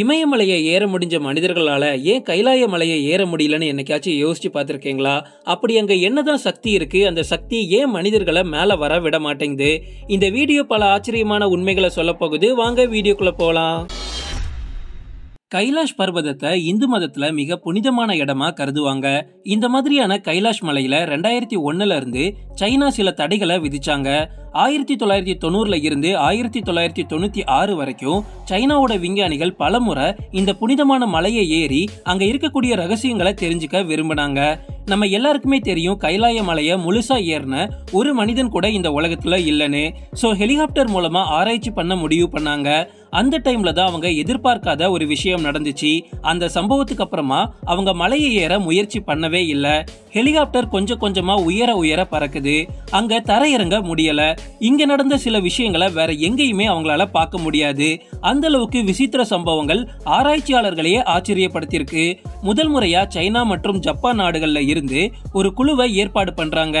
இமயமலையை ஏற முடிஞ்ச மனிதர்களால் ஏன் கைலாய மலையை ஏற முடியலன்னு என்னைக்காச்சும் யோசிச்சு பார்த்துருக்கீங்களா அப்படி அங்கே என்னதான் சக்தி இருக்குது அந்த சக்தி ஏன் மனிதர்களை மேலே வர விட மாட்டேங்குது இந்த வீடியோ பல ஆச்சரியமான உண்மைகளை சொல்ல போகுது வாங்க வீடியோக்குள்ளே போகலாம் கைலாஷ் பர்வதத்தை இந்து மதத்துல மிக புனிதமான இடமா கருதுவாங்க இந்த மாதிரியான கைலாஷ் மலையில ரெண்டாயிரத்தி ஒன்னுல இருந்து சைனா சில தடைகளை விதிச்சாங்க ஆயிரத்தி தொள்ளாயிரத்தி தொண்ணூறுல இருந்து ஆயிரத்தி தொள்ளாயிரத்தி தொண்ணூத்தி ஆறு வரைக்கும் சைனாவோட விஞ்ஞானிகள் பலமுறை இந்த புனிதமான மலையை ஏறி அங்க இருக்கக்கூடிய ரகசியங்களை தெரிஞ்சுக்க விரும்பினாங்க நம்ம எல்லாருக்குமே தெரியும் கைலாய மலையை முழுசா ஏறின ஒரு மனிதன் கூட இந்த உலகத்துல இல்லைன்னு ஸோ ஹெலிகாப்டர் மூலமா ஆராய்ச்சி பண்ண முடிவு பண்ணாங்க அந்த டைம்ல தான் அவங்க எதிர்பார்க்காத ஒரு விஷயம் நடந்துச்சு அந்த சம்பவத்துக்கு அப்புறமா அவங்க மலையை ஏற முயற்சி பண்ணவே இல்லை ஹெலிகாப்டர் கொஞ்சம் கொஞ்சமா உயர உயர பறக்குது அங்க தரையிறங்க முடியல இங்க நடந்த சில விஷயங்களை வேற எங்கேயுமே அவங்களால பார்க்க முடியாது அந்த அளவுக்கு விசித்திர சம்பவங்கள் ஆராய்ச்சியாளர்களையே ஆச்சரியப்படுத்தியிருக்கு முதல் முறையா சைனா மற்றும் ஜப்பான் நாடுகள்ல இருந்து ஒரு குழுவை ஏற்பாடு பண்றாங்க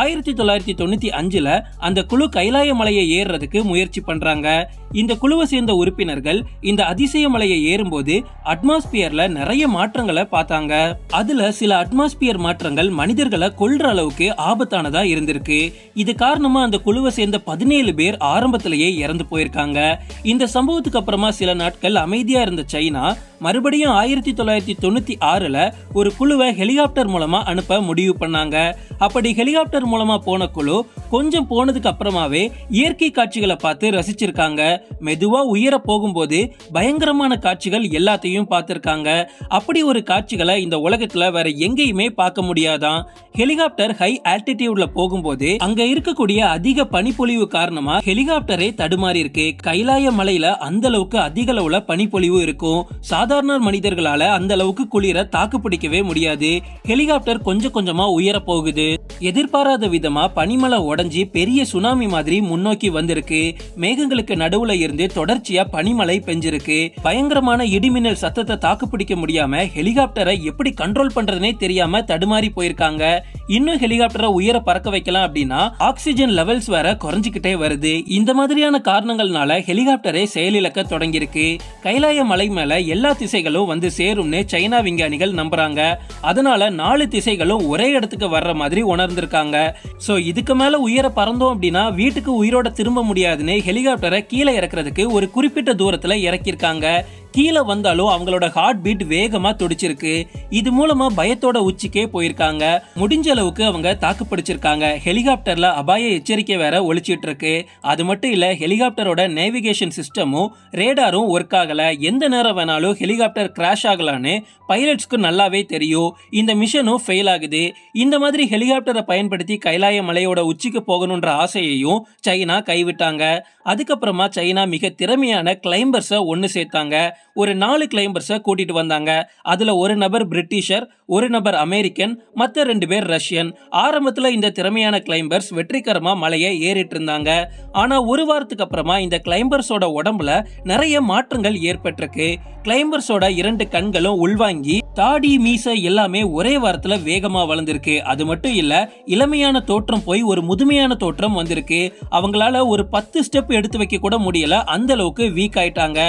ஆயிரத்தி தொள்ளாயிரத்தி தொண்ணூத்தி அஞ்சுல அந்த குழு கைலாய மலையை ஏறுறதுக்கு முயற்சி பண்றாங்க இந்த குழுவை சேர்ந்த உறுப்பினர்கள் இந்த அதிசய மலையை ஏறும்போது அட்மாஸ்பியர்ல நிறைய மாற்றங்களை பார்த்தாங்க அதுல சில அட்மாஸ்பியர் மாற்றங்கள் மிருகங்கள் மனிதர்களை கொல்ற அளவுக்கு ஆபத்தானதா இருந்திருக்கு இது காரணமா அந்த குழுவை சேர்ந்த பதினேழு பேர் ஆரம்பத்திலேயே இறந்து போயிருக்காங்க இந்த சம்பவத்துக்கு அப்புறமா சில நாட்கள் அமைதியா இருந்த சைனா மறுபடியும் ஆயிரத்தி தொள்ளாயிரத்தி தொண்ணூத்தி ஆறுல ஒரு குழுவை ஹெலிகாப்டர் மூலமா அனுப்ப முடிவு பண்ணாங்க அப்படி ஹெலிகாப்டர் மூலமா போன குழு கொஞ்சம் போனதுக்கு அப்புறமாவே இயற்கை காட்சிகளை பார்த்து ரசிச்சிருக்காங்க மெதுவா உயர போகும்போது பயங்கரமான காட்சிகள் எல்லாத்தையும் பார்த்திருக்காங்க அப்படி ஒரு காட்சிகளை இந்த உலகத்துல வேற எங்கேயுமே பார்க்க முடியாதான் ஹெலிகாப்டர் ஹை ஆல்டிடியூட்ல போகும்போது அங்க இருக்கக்கூடிய அதிக பனிப்பொழிவு காரணமா ஹெலிகாப்டரே தடுமாறி இருக்கு கைலாய மலையில அந்த அளவுக்கு அதிக அளவுல பனிப்பொழிவு இருக்கும் சாதாரண சாதாரண மனிதர்களால அந்த அளவுக்கு குளிர தாக்கு பிடிக்கவே முடியாது ஹெலிகாப்டர் கொஞ்சம் கொஞ்சமா உயர போகுது எதிர்பாராத விதமா பனிமலை உடஞ்சி பெரிய சுனாமி மாதிரி முன்னோக்கி வந்திருக்கு மேகங்களுக்கு நடுவுல இருந்து தொடர்ச்சியா பனிமலை பெஞ்சிருக்கு பயங்கரமான இடிமின்னல் சத்தத்தை தாக்கு பிடிக்க முடியாம ஹெலிகாப்டரை எப்படி கண்ட்ரோல் பண்றதுனே தெரியாம தடுமாறி போயிருக்காங்க இன்னும் ஹெலிகாப்டரை உயர பறக்க வைக்கலாம் அப்படின்னா ஆக்சிஜன் லெவல்ஸ் வேற குறைஞ்சிக்கிட்டே வருது இந்த மாதிரியான காரணங்கள்னால ஹெலிகாப்டரை செயலிழக்க தொடங்கியிருக்கு கைலாய மலை மேல எல்லா திசைகளும் வந்து சேரும்னு சைனா விஞ்ஞானிகள் நம்புறாங்க அதனால நாலு திசைகளும் ஒரே இடத்துக்கு வர்ற மாதிரி உணர்ந்திருக்காங்க ஸோ இதுக்கு மேல உயர பறந்தோம் அப்படின்னா வீட்டுக்கு உயிரோட திரும்ப முடியாதுன்னு ஹெலிகாப்டரை கீழே இறக்குறதுக்கு ஒரு குறிப்பிட்ட தூரத்துல இறக்கியிருக்காங்க கீழே வந்தாலும் அவங்களோட ஹார்ட் பீட் வேகமா துடிச்சிருக்கு இது மூலமா பயத்தோட உச்சிக்கே போயிருக்காங்க முடிஞ்ச அளவுக்கு அவங்க தாக்கு பிடிச்சிருக்காங்க ஹெலிகாப்டர்ல அபாய எச்சரிக்கை வேற ஒழிச்சிட்டு இருக்கு அது மட்டும் இல்ல ஹெலிகாப்டரோட நேவிகேஷன் சிஸ்டமும் ரேடாரும் ஒர்க் ஆகல எந்த நேரம் வேணாலும் ஹெலிகாப்டர் கிராஷ் ஆகலான்னு பைலட்ஸ்க்கு நல்லாவே தெரியும் இந்த மிஷனும் ஃபெயில் ஆகுது இந்த மாதிரி ஹெலிகாப்டரை பயன்படுத்தி கைலாய மலையோட உச்சிக்கு போகணுன்ற ஆசையையும் சைனா கைவிட்டாங்க அதுக்கப்புறமா சைனா மிக திறமையான கிளைம்பர்ஸை ஒன்று சேர்த்தாங்க ஒரு நாலு கிளைம்பர்ஸை கூட்டிட்டு வந்தாங்க அதுல ஒரு நபர் பிரிட்டிஷர் ஒரு நபர் அமெரிக்கன் மற்ற ரெண்டு பேர் ரஷ்யன் ஆரம்பத்துல இந்த திறமையான கிளைம்பர்ஸ் வெற்றிகரமா மலையை ஏறிட்டு இருந்தாங்க ஆனா ஒரு வாரத்துக்கு அப்புறமா இந்த கிளைம்பர்ஸோட உடம்புல நிறைய மாற்றங்கள் ஏற்பட்டிருக்கு கிளைம்பர்ஸோட இரண்டு கண்களும் உள்வாங்கி தாடி மீசை எல்லாமே ஒரே வாரத்துல வேகமா வளர்ந்துருக்கு அது மட்டும் இல்லை இளமையான தோற்றம் போய் ஒரு முதுமையான தோற்றம் வந்திருக்கு அவங்களால ஒரு பத்து ஸ்டெப் எடுத்து வைக்க கூட முடியல அந்த அளவுக்கு வீக் ஆயிட்டாங்க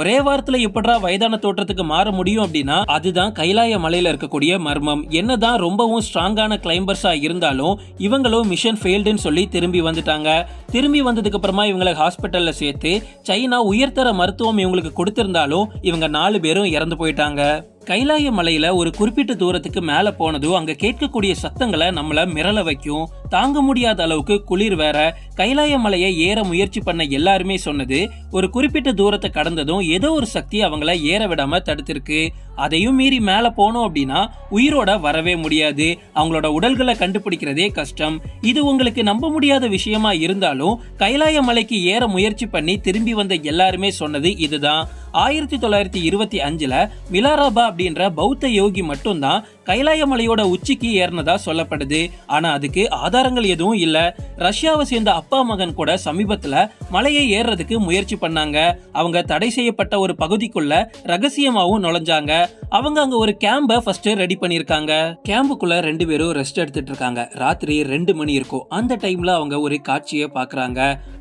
ஒரே வாரத்துல எப்படா வயதான தோற்றத்துக்கு மாற முடியும் அப்படின்னா அதுதான் கைலாய மலையில இருக்கக்கூடிய மர்மம் என்னதான் ரொம்பவும் ஸ்ட்ராங்கான கிளைம்பர்ஸா இருந்தாலும் இவங்களும் மிஷன் ஃபெயில்டுன்னு சொல்லி திரும்பி வந்துட்டாங்க திரும்பி வந்ததுக்கு அப்புறமா இவங்களை ஹாஸ்பிட்டல்ல சேர்த்து சைனா உயர்தர மருத்துவம் இவங்களுக்கு கொடுத்திருந்தாலும் இவங்க நாலு பேரும் இறந்து போயிட்டாங்க கைலாய மலையில ஒரு குறிப்பிட்ட தூரத்துக்கு மேல போனதும் அங்க கேட்கக்கூடிய சத்தங்களை நம்மள மிரள வைக்கும் தாங்க முடியாத அளவுக்கு குளிர் வேற கைலாய மலையை ஏற முயற்சி பண்ண எல்லாருமே சொன்னது ஒரு குறிப்பிட்ட தூரத்தை கடந்ததும் ஏதோ ஒரு சக்தி அவங்கள ஏற விடாம தடுத்திருக்கு அதையும் மீறி மேல போனோம் அப்படின்னா உயிரோட வரவே முடியாது அவங்களோட உடல்களை கண்டுபிடிக்கிறதே கஷ்டம் இது உங்களுக்கு நம்ப முடியாத விஷயமா இருந்தாலும் கைலாய மலைக்கு ஏற முயற்சி பண்ணி திரும்பி வந்த எல்லாருமே சொன்னது இதுதான் ஆயிரத்தி தொள்ளாயிரத்தி இருபத்தி அஞ்சுல மிலாராபா அப்படின்ற பௌத்த யோகி மட்டும்தான் கைலாய மலையோட உச்சிக்கு ஏறினதா சொல்லப்படுது ஆனா அதுக்கு ஆதாரங்கள் எதுவும் இல்ல ரஷ்யாவை சேர்ந்த அப்பா மகன் கூட சமீபத்துல மலையை ஏறுறதுக்கு முயற்சி பண்ணாங்க அவங்க தடை செய்யப்பட்ட ஒரு பகுதிக்குள்ள ரகசியமாவும் நுழைஞ்சாங்க அவங்க அங்க ஒரு கேம்ப ஃபர்ஸ்ட் ரெடி பண்ணிருக்காங்க கேம்புக்குள்ள ரெண்டு பேரும் ரெஸ்ட் எடுத்துட்டு இருக்காங்க ராத்திரி ரெண்டு மணி இருக்கும் அந்த டைம்ல அவங்க ஒரு காட்சியை பாக்குறாங்க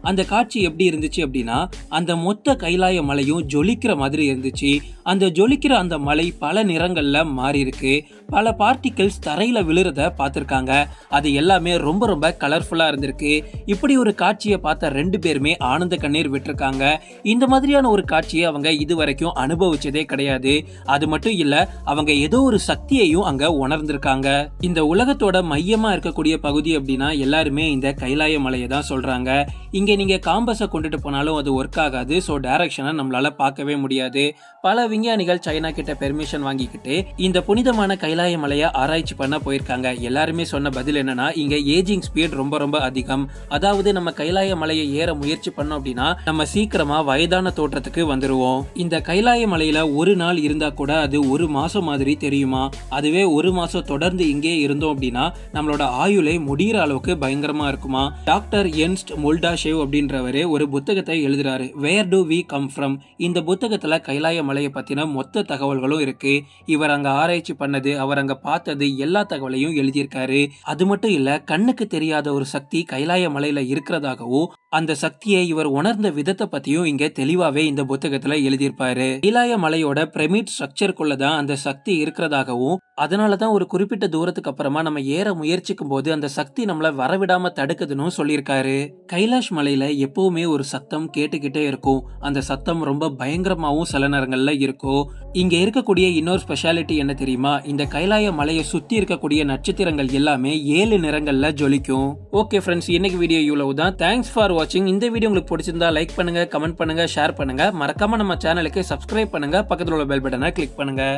அந்த காட்சி எப்படி இருந்துச்சு அப்படின்னா அந்த மொத்த கைலாய மலையும் ஜொலிக்கிற மாதிரி இருந்துச்சு அந்த ஜொலிக்கிற அந்த மலை பல நிறங்கள்ல மாறி இருக்கு பல பார்ட்டிகிள்ஸ் தரையில் விழுறத பார்த்துருக்காங்க அது எல்லாமே ரொம்ப ரொம்ப கலர்ஃபுல்லாக இருந்திருக்கு இப்படி ஒரு காட்சியை பார்த்த ரெண்டு பேருமே ஆனந்த கண்ணீர் விட்டுருக்காங்க இந்த மாதிரியான ஒரு காட்சியை அவங்க இது வரைக்கும் அனுபவிச்சதே கிடையாது அது மட்டும் இல்லை அவங்க ஏதோ ஒரு சக்தியையும் அங்கே உணர்ந்திருக்காங்க இந்த உலகத்தோட மையமாக இருக்கக்கூடிய பகுதி அப்படின்னா எல்லாருமே இந்த கைலாய மலையை தான் சொல்கிறாங்க இங்கே நீங்கள் காம்பஸை கொண்டுட்டு போனாலும் அது ஒர்க் ஆகாது ஸோ டைரக்ஷனை நம்மளால பார்க்கவே முடியாது பல விஞ்ஞானிகள் சைனா கிட்ட பெர்மிஷன் வாங்கிக்கிட்டு இந்த புனிதமான கைலாய ஹிமாலய மலையை ஆராய்ச்சி பண்ண போயிருக்காங்க எல்லாருமே சொன்ன பதில் என்னன்னா இங்க ஏஜிங் ஸ்பீட் ரொம்ப ரொம்ப அதிகம் அதாவது நம்ம கைலாய மலையை ஏற முயற்சி பண்ணோம் அப்படின்னா நம்ம சீக்கிரமா வயதான தோற்றத்துக்கு வந்துருவோம் இந்த கைலாய மலையில ஒரு நாள் இருந்தா கூட அது ஒரு மாசம் மாதிரி தெரியுமா அதுவே ஒரு மாசம் தொடர்ந்து இங்கே இருந்தோம் அப்படின்னா நம்மளோட ஆயுளை முடிகிற அளவுக்கு பயங்கரமா இருக்குமா டாக்டர் என்ஸ்ட் மொல்டாஷேவ் அப்படின்றவரே ஒரு புத்தகத்தை எழுதுறாரு where do we come from இந்த புத்தகத்துல கைலாய மலையை பத்தின மொத்த தகவல்களும் இருக்கு இவர் அங்க ஆராய்ச்சி பண்ணது அவர் அங்க பார்த்தது எல்லா தகவலையும் எழுதியிருக்காரு அது மட்டும் இல்ல கண்ணுக்கு தெரியாத ஒரு சக்தி கைலாய மலையில இருக்கிறதாகவும் அந்த சக்தியை இவர் உணர்ந்த விதத்தை பத்தியும் இங்க தெளிவாவே இந்த புத்தகத்துல எழுதியிருப்பாரு கைலாய மலையோட பிரமிட் ஸ்ட்ரக்சருக்குள்ளதான் அந்த சக்தி இருக்கிறதாகவும் அதனாலதான் ஒரு குறிப்பிட்ட தூரத்துக்கு அப்புறமா நம்ம ஏற முயற்சிக்கும் போது அந்த சக்தி நம்மள வரவிடாம தடுக்குதுன்னு சொல்லியிருக்காரு கைலாஷ் மலையில எப்பவுமே ஒரு சத்தம் கேட்டுக்கிட்டே இருக்கும் அந்த சத்தம் ரொம்ப பயங்கரமாவும் சில நேரங்கள்ல இருக்கும் இங்க இருக்கக்கூடிய இன்னொரு ஸ்பெஷாலிட்டி என்ன தெரியுமா இந்த கைலாய மலையை சுற்றி இருக்கக்கூடிய நட்சத்திரங்கள் எல்லாமே ஏழு நிறங்களில் ஜொலிக்கும் ஓகே ஃப்ரெண்ட்ஸ் இன்னைக்கு வீடியோ இவ்வளவுதான் தான் தேங்க்ஸ் ஃபார் வாட்சிங் இந்த வீடியோ உங்களுக்கு பிடிச்சிருந்தா லைக் பண்ணுங்க கமெண்ட் பண்ணுங்க ஷேர் பண்ணுங்க மறக்காம நம்ம சேனலுக்கு சப்ஸ்கிரைப் பண்ணுங்க பக்கத்தில் உள்ள பெல் பட்டனை கிளிக் பண்ணுங்க